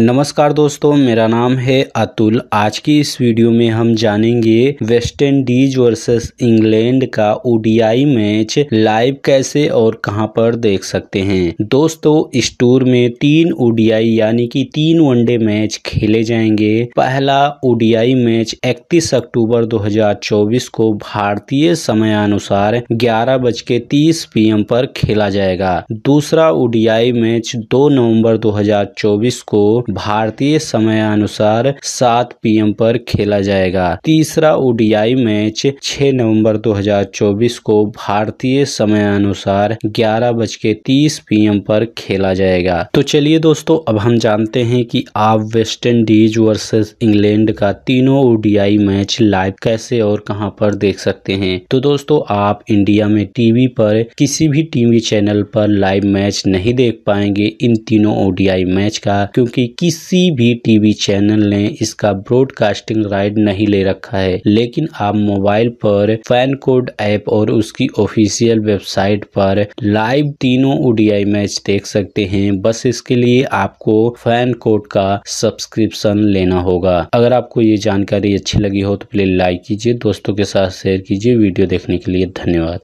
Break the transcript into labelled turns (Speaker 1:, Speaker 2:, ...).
Speaker 1: नमस्कार दोस्तों मेरा नाम है अतुल आज की इस वीडियो में हम जानेंगे वेस्ट इंडीज वर्सेस इंग्लैंड का ओडीआई मैच लाइव कैसे और कहां पर देख सकते हैं दोस्तों इस टूर में तीन ओडीआई यानी कि तीन वनडे मैच खेले जाएंगे पहला ओडीआई मैच 31 अक्टूबर 2024 को भारतीय समयानुसार ग्यारह बज के तीस पर खेला जाएगा दूसरा ओडीआई मैच दो नवम्बर दो को भारतीय समय अनुसार 7 पीएम पर खेला जाएगा तीसरा ओडीआई मैच 6 नवंबर 2024 को भारतीय समय अनुसार ग्यारह बज के तीस पीएम पर खेला जाएगा तो चलिए दोस्तों अब हम जानते हैं कि आप वेस्ट इंडीज वर्सेस इंग्लैंड का तीनों ओडीआई मैच लाइव कैसे और कहां पर देख सकते हैं तो दोस्तों आप इंडिया में टीवी पर किसी भी टीवी चैनल पर लाइव मैच नहीं देख पाएंगे इन तीनों ओडीआई मैच का क्योंकि किसी भी टीवी चैनल ने इसका ब्रॉडकास्टिंग राइट नहीं ले रखा है लेकिन आप मोबाइल पर फैन कोड ऐप और उसकी ऑफिशियल वेबसाइट पर लाइव तीनों ओडीआई मैच देख सकते हैं बस इसके लिए आपको फैन कोड का सब्सक्रिप्शन लेना होगा अगर आपको ये जानकारी अच्छी लगी हो तो प्लीज लाइक कीजिए दोस्तों के साथ शेयर कीजिए वीडियो देखने के लिए धन्यवाद